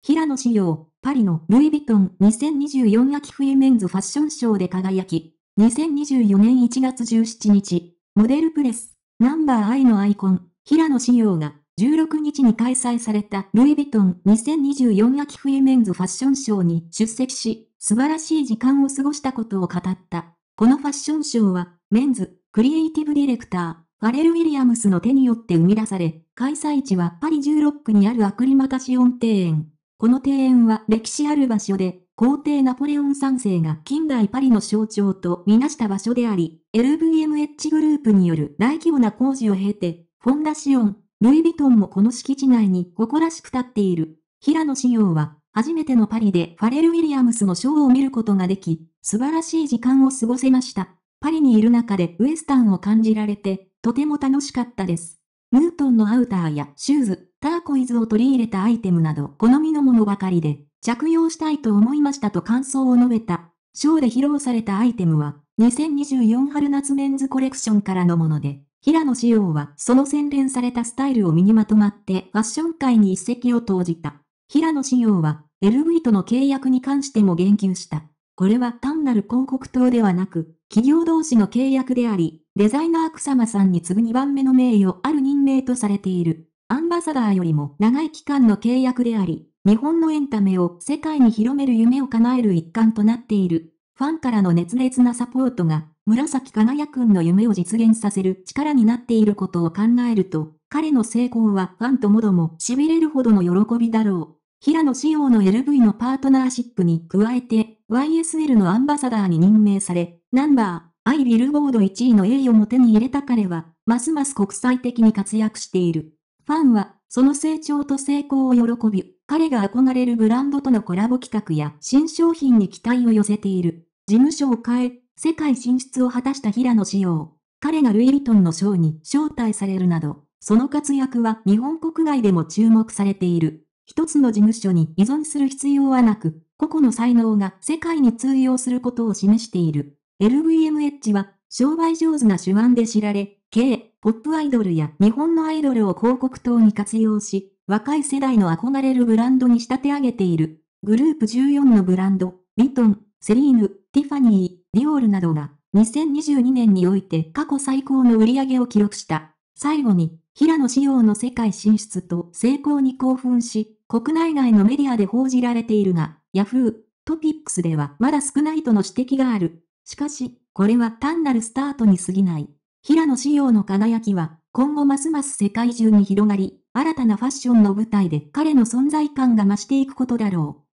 平野紫耀、パリのルイ・ヴィトン2024秋冬メンズファッションショーで輝き、2024年1月17日、モデルプレス、ナンバーアイのアイコン、平野紫耀が、16日に開催されたルイ・ヴィトン2024秋冬メンズファッションショーに出席し、素晴らしい時間を過ごしたことを語った。このファッションショーは、メンズ、クリエイティブディレクター、ファレル・ウィリアムスの手によって生み出され、開催地はパリ16区にあるアクリマタシオン庭園。この庭園は歴史ある場所で、皇帝ナポレオン3世が近代パリの象徴とみなした場所であり、LVMH グループによる大規模な工事を経て、フォンダシオン、ルイ・ヴィトンもこの敷地内に誇らしく立っている。平野紫陽は、初めてのパリでファレル・ウィリアムスのショーを見ることができ、素晴らしい時間を過ごせました。パリにいる中でウエスタンを感じられて、とても楽しかったです。ムートンのアウターやシューズ、ターコイズを取り入れたアイテムなど好みのものばかりで、着用したいと思いましたと感想を述べた。ショーで披露されたアイテムは、2024春夏メンズコレクションからのもので、平野紫耀はその洗練されたスタイルを身にまとまってファッション界に一石を投じた。平野紫耀は、LV との契約に関しても言及した。これは単なる広告塔ではなく、企業同士の契約であり、デザイナー草間さんに次ぐ2番目の名誉ある任命とされている。アンバサダーよりも長い期間の契約であり、日本のエンタメを世界に広める夢を叶える一環となっている。ファンからの熱烈なサポートが、紫輝くんの夢を実現させる力になっていることを考えると、彼の成功はファンともども痺れるほどの喜びだろう。平野紫耀の LV のパートナーシップに加えて、YSL のアンバサダーに任命され、ナンバー、アイビルボード1位の栄誉も手に入れた彼は、ますます国際的に活躍している。ファンは、その成長と成功を喜び、彼が憧れるブランドとのコラボ企画や新商品に期待を寄せている。事務所を変え、世界進出を果たした平野志耀。彼がルイ・ヴィトンのショーに招待されるなど、その活躍は日本国外でも注目されている。一つの事務所に依存する必要はなく、個々の才能が世界に通用することを示している。LVMH は、商売上手な手腕で知られ、K、ポップアイドルや日本のアイドルを広告等に活用し、若い世代の憧れるブランドに仕立て上げている。グループ14のブランド、ヴィトン、セリーヌ、ティファニー、ディオールなどが、2022年において過去最高の売り上げを記録した。最後に、平野仕様の世界進出と成功に興奮し、国内外のメディアで報じられているが、Yahoo! トピックスではまだ少ないとの指摘がある。しかし、これは単なるスタートに過ぎない。平野紫耀の輝きは、今後ますます世界中に広がり、新たなファッションの舞台で彼の存在感が増していくことだろう。